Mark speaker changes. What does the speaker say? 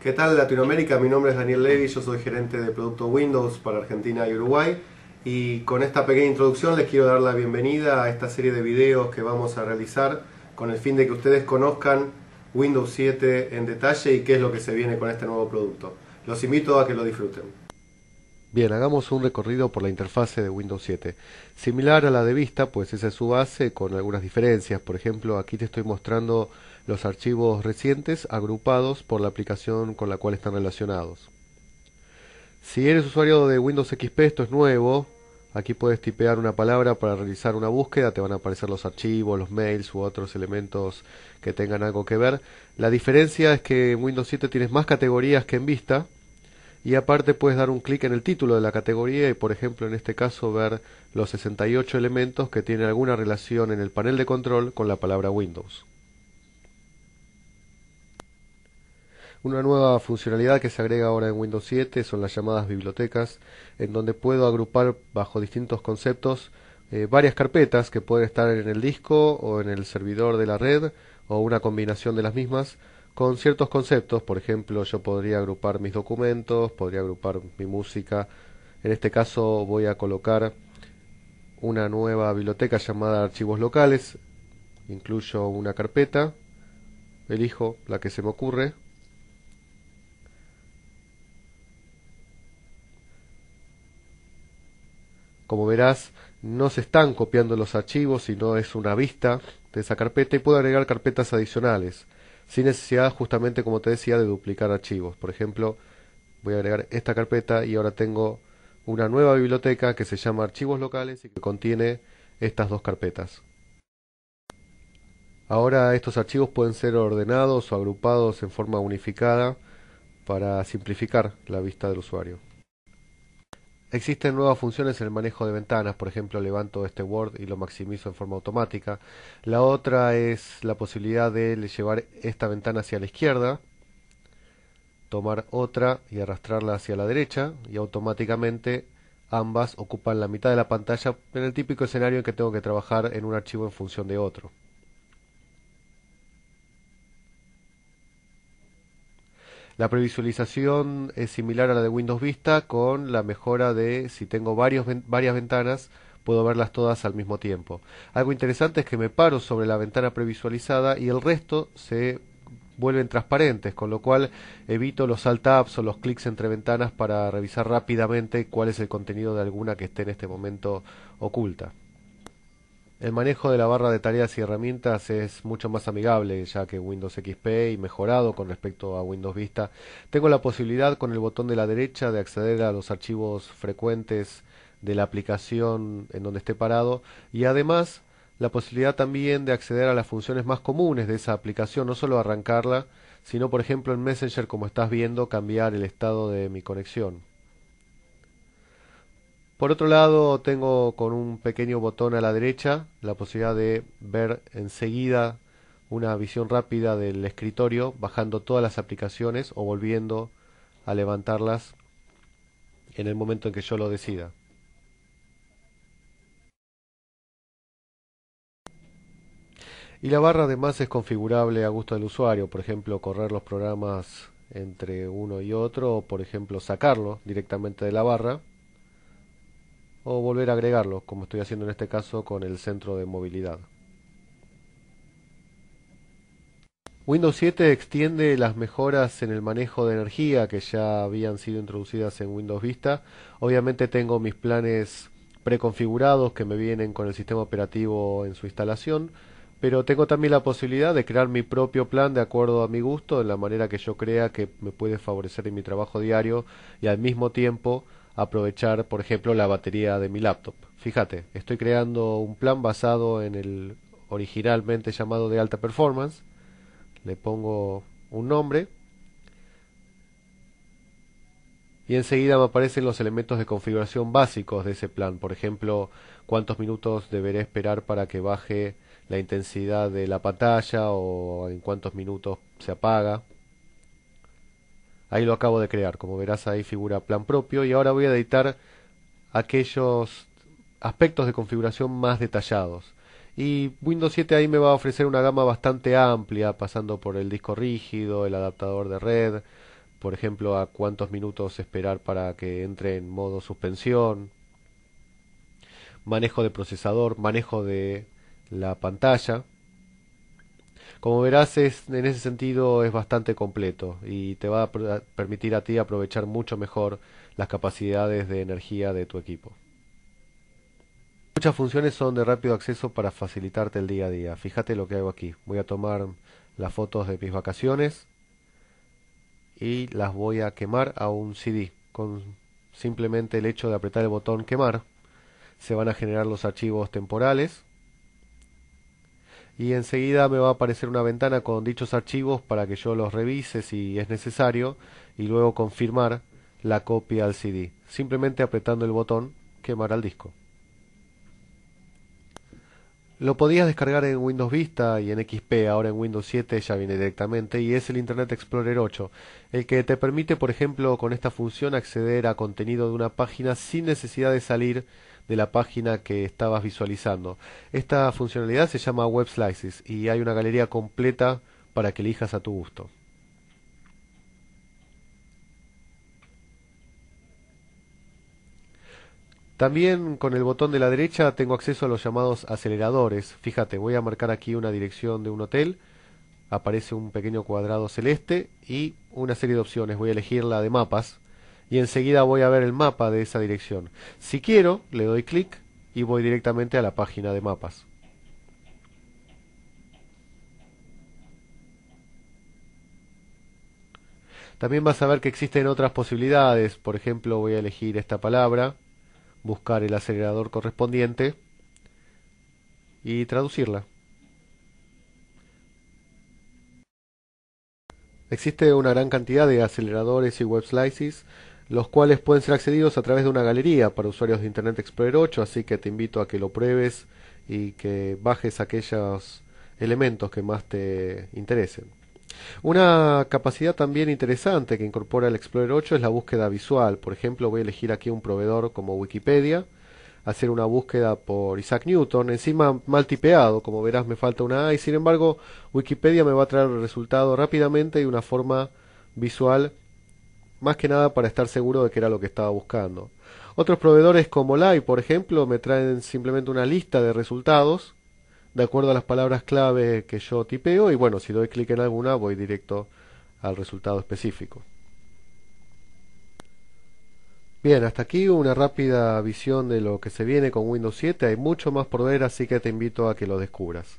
Speaker 1: ¿Qué tal Latinoamérica? Mi nombre es Daniel Levy, yo soy gerente de producto Windows para Argentina y Uruguay y con esta pequeña introducción les quiero dar la bienvenida a esta serie de videos que vamos a realizar con el fin de que ustedes conozcan Windows 7 en detalle y qué es lo que se viene con este nuevo producto. Los invito a que lo disfruten. Bien, hagamos un recorrido por la interfase de Windows 7. Similar a la de Vista, pues esa es su base con algunas diferencias. Por ejemplo, aquí te estoy mostrando los archivos recientes agrupados por la aplicación con la cual están relacionados. Si eres usuario de Windows XP, esto es nuevo. Aquí puedes tipear una palabra para realizar una búsqueda, te van a aparecer los archivos, los mails u otros elementos que tengan algo que ver. La diferencia es que en Windows 7 tienes más categorías que en Vista y aparte puedes dar un clic en el título de la categoría y por ejemplo en este caso ver los 68 elementos que tienen alguna relación en el panel de control con la palabra Windows. Una nueva funcionalidad que se agrega ahora en Windows 7 son las llamadas bibliotecas, en donde puedo agrupar bajo distintos conceptos eh, varias carpetas que pueden estar en el disco o en el servidor de la red o una combinación de las mismas con ciertos conceptos, por ejemplo, yo podría agrupar mis documentos, podría agrupar mi música. En este caso voy a colocar una nueva biblioteca llamada archivos locales. Incluyo una carpeta, elijo la que se me ocurre. Como verás, no se están copiando los archivos, sino es una vista de esa carpeta y puedo agregar carpetas adicionales sin necesidad justamente, como te decía, de duplicar archivos. Por ejemplo, voy a agregar esta carpeta y ahora tengo una nueva biblioteca que se llama archivos locales y que contiene estas dos carpetas. Ahora estos archivos pueden ser ordenados o agrupados en forma unificada para simplificar la vista del usuario. Existen nuevas funciones en el manejo de ventanas, por ejemplo, levanto este Word y lo maximizo en forma automática. La otra es la posibilidad de llevar esta ventana hacia la izquierda, tomar otra y arrastrarla hacia la derecha y automáticamente ambas ocupan la mitad de la pantalla en el típico escenario en que tengo que trabajar en un archivo en función de otro. La previsualización es similar a la de Windows Vista con la mejora de si tengo varias ventanas puedo verlas todas al mismo tiempo. Algo interesante es que me paro sobre la ventana previsualizada y el resto se vuelven transparentes, con lo cual evito los alt ups o los clics entre ventanas para revisar rápidamente cuál es el contenido de alguna que esté en este momento oculta. El manejo de la barra de tareas y herramientas es mucho más amigable ya que Windows XP y mejorado con respecto a Windows Vista. Tengo la posibilidad con el botón de la derecha de acceder a los archivos frecuentes de la aplicación en donde esté parado y además la posibilidad también de acceder a las funciones más comunes de esa aplicación, no solo arrancarla, sino por ejemplo en Messenger como estás viendo cambiar el estado de mi conexión. Por otro lado, tengo con un pequeño botón a la derecha la posibilidad de ver enseguida una visión rápida del escritorio, bajando todas las aplicaciones o volviendo a levantarlas en el momento en que yo lo decida. Y la barra además es configurable a gusto del usuario, por ejemplo, correr los programas entre uno y otro, o por ejemplo, sacarlo directamente de la barra o volver a agregarlo, como estoy haciendo en este caso con el centro de movilidad. Windows 7 extiende las mejoras en el manejo de energía que ya habían sido introducidas en Windows Vista. Obviamente tengo mis planes preconfigurados que me vienen con el sistema operativo en su instalación, pero tengo también la posibilidad de crear mi propio plan de acuerdo a mi gusto, de la manera que yo crea que me puede favorecer en mi trabajo diario y al mismo tiempo aprovechar, por ejemplo, la batería de mi laptop. Fíjate, estoy creando un plan basado en el originalmente llamado de alta performance. Le pongo un nombre. Y enseguida me aparecen los elementos de configuración básicos de ese plan. Por ejemplo, cuántos minutos deberé esperar para que baje la intensidad de la pantalla o en cuántos minutos se apaga. Ahí lo acabo de crear, como verás ahí figura plan propio y ahora voy a editar aquellos aspectos de configuración más detallados. Y Windows 7 ahí me va a ofrecer una gama bastante amplia, pasando por el disco rígido, el adaptador de red, por ejemplo, a cuántos minutos esperar para que entre en modo suspensión, manejo de procesador, manejo de la pantalla, como verás, en ese sentido es bastante completo y te va a permitir a ti aprovechar mucho mejor las capacidades de energía de tu equipo. Muchas funciones son de rápido acceso para facilitarte el día a día. Fíjate lo que hago aquí. Voy a tomar las fotos de mis vacaciones y las voy a quemar a un CD. Con simplemente el hecho de apretar el botón quemar se van a generar los archivos temporales y enseguida me va a aparecer una ventana con dichos archivos para que yo los revise si es necesario y luego confirmar la copia al CD, simplemente apretando el botón quemar al disco. Lo podías descargar en Windows Vista y en XP, ahora en Windows 7 ya viene directamente y es el Internet Explorer 8, el que te permite, por ejemplo, con esta función acceder a contenido de una página sin necesidad de salir de la página que estabas visualizando. Esta funcionalidad se llama Web Slices y hay una galería completa para que elijas a tu gusto. También con el botón de la derecha tengo acceso a los llamados aceleradores. Fíjate, voy a marcar aquí una dirección de un hotel. Aparece un pequeño cuadrado celeste y una serie de opciones. Voy a elegir la de mapas y enseguida voy a ver el mapa de esa dirección. Si quiero, le doy clic y voy directamente a la página de mapas. También vas a ver que existen otras posibilidades. Por ejemplo, voy a elegir esta palabra, buscar el acelerador correspondiente y traducirla. Existe una gran cantidad de aceleradores y web slices los cuales pueden ser accedidos a través de una galería para usuarios de Internet Explorer 8, así que te invito a que lo pruebes y que bajes aquellos elementos que más te interesen. Una capacidad también interesante que incorpora el Explorer 8 es la búsqueda visual. Por ejemplo, voy a elegir aquí un proveedor como Wikipedia, hacer una búsqueda por Isaac Newton, encima mal tipeado, como verás me falta una A, y sin embargo Wikipedia me va a traer el resultado rápidamente de una forma visual más que nada para estar seguro de que era lo que estaba buscando. Otros proveedores como Live, por ejemplo, me traen simplemente una lista de resultados de acuerdo a las palabras clave que yo tipeo y bueno, si doy clic en alguna voy directo al resultado específico. Bien, hasta aquí una rápida visión de lo que se viene con Windows 7. Hay mucho más por ver, así que te invito a que lo descubras.